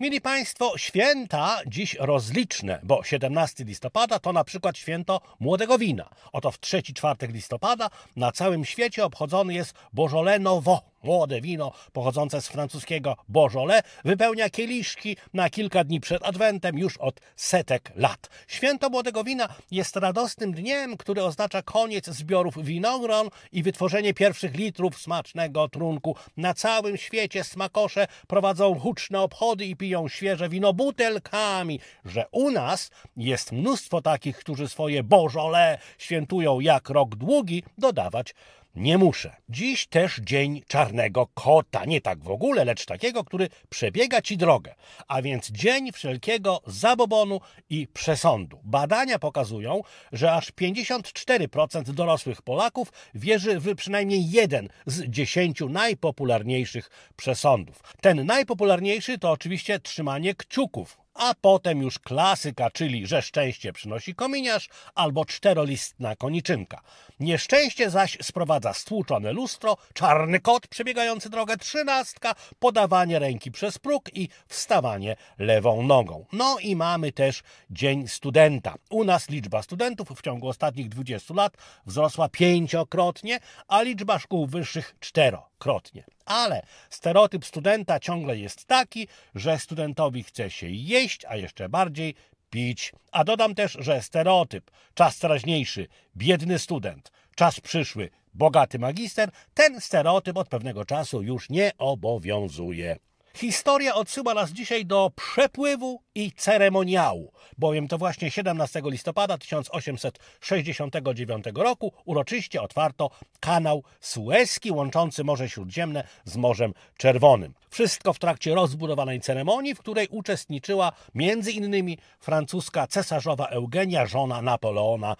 Mili Państwo święta dziś rozliczne, bo 17 listopada to na przykład święto młodego wina. Oto w 3-4 listopada na całym świecie obchodzony jest Bożolenowo. Młode wino pochodzące z francuskiego Beaujolais wypełnia kieliszki na kilka dni przed Adwentem już od setek lat. Święto Młodego Wina jest radosnym dniem, który oznacza koniec zbiorów winogron i wytworzenie pierwszych litrów smacznego trunku. Na całym świecie smakosze prowadzą huczne obchody i piją świeże wino butelkami. Że u nas jest mnóstwo takich, którzy swoje Beaujolais świętują jak rok długi, dodawać nie muszę. Dziś też dzień czarny kota, nie tak w ogóle, lecz takiego, który przebiega ci drogę. A więc dzień wszelkiego zabobonu i przesądu. Badania pokazują, że aż 54% dorosłych Polaków wierzy w przynajmniej jeden z dziesięciu najpopularniejszych przesądów. Ten najpopularniejszy to oczywiście trzymanie kciuków a potem już klasyka, czyli że szczęście przynosi kominiarz albo czterolistna koniczynka. Nieszczęście zaś sprowadza stłuczone lustro, czarny kot przebiegający drogę trzynastka, podawanie ręki przez próg i wstawanie lewą nogą. No i mamy też Dzień Studenta. U nas liczba studentów w ciągu ostatnich 20 lat wzrosła pięciokrotnie, a liczba szkół wyższych cztero wielokrotnie. Ale stereotyp studenta ciągle jest taki, że studentowi chce się jeść, a jeszcze bardziej pić. A dodam też, że stereotyp czas teraźniejszy biedny student, czas przyszły bogaty magister ten stereotyp od pewnego czasu już nie obowiązuje. Historia odsyła nas dzisiaj do przepływu i ceremoniału, bowiem to właśnie 17 listopada 1869 roku uroczyście otwarto kanał Suezki łączący Morze Śródziemne z Morzem Czerwonym. Wszystko w trakcie rozbudowanej ceremonii, w której uczestniczyła m.in. francuska cesarzowa Eugenia, żona Napoleona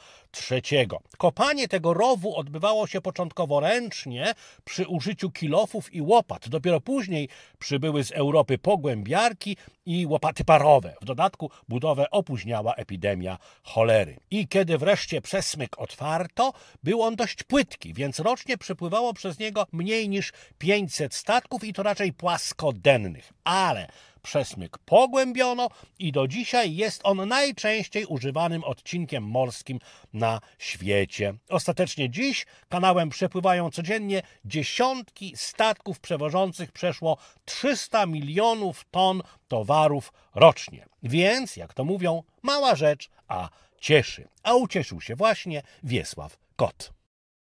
III. Kopanie tego rowu odbywało się początkowo ręcznie przy użyciu kilofów i łopat. Dopiero później przybyły z Europy pogłębiarki i łopaty parowe budowę. W dodatku budowę opóźniała epidemia cholery. I kiedy wreszcie przesmyk otwarto, był on dość płytki, więc rocznie przepływało przez niego mniej niż 500 statków i to raczej płaskodennych. Ale przesmyk pogłębiono i do dzisiaj jest on najczęściej używanym odcinkiem morskim na świecie. Ostatecznie dziś kanałem przepływają codziennie dziesiątki statków przewożących przeszło 300 milionów ton towarów rocznie. Więc, jak to mówią, mała rzecz, a cieszy. A ucieszył się właśnie Wiesław Kot.